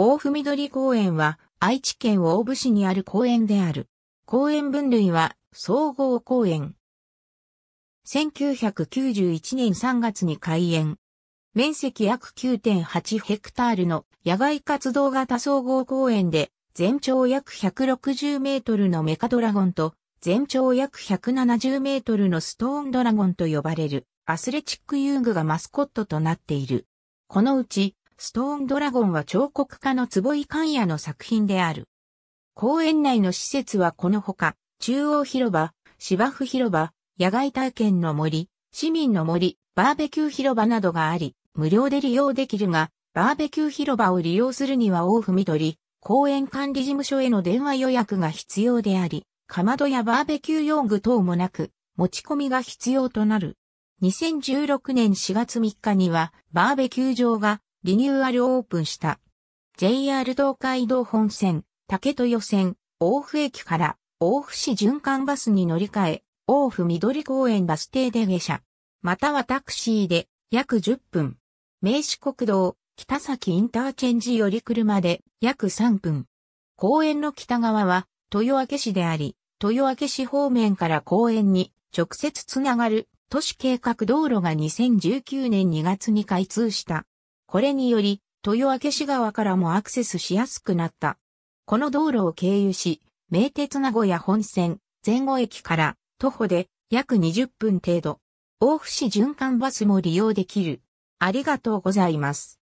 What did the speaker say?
大府緑公園は愛知県大府市にある公園である。公園分類は総合公園。1991年3月に開園。面積約9.8ヘクタールの野外活動型総合公園で全長約160メートルのメカドラゴンと全長約170メートルのストーンドラゴンと呼ばれるアスレチック遊具がマスコットとなっている。このうちストーンドラゴンは彫刻家の坪井寛也の作品である。公園内の施設はこのほか、中央広場、芝生広場、野外体験の森、市民の森、バーベキュー広場などがあり、無料で利用できるが、バーベキュー広場を利用するには大踏み取り、公園管理事務所への電話予約が必要であり、かまどやバーベキュー用具等もなく、持ち込みが必要となる。2016年4月3日には、バーベキュー場がリニューアルオープンした。JR 東海道本線、竹豊線、大府駅から大府市循環バスに乗り換え、大府緑公園バス停で下車。またはタクシーで約10分。名刺国道、北崎インターチェンジより車で約3分。公園の北側は豊明市であり、豊明市方面から公園に直接つながる都市計画道路が2019年2月に開通した。これにより、豊明市側からもアクセスしやすくなった。この道路を経由し、名鉄名古屋本線、前後駅から徒歩で約20分程度。大府市循環バスも利用できる。ありがとうございます。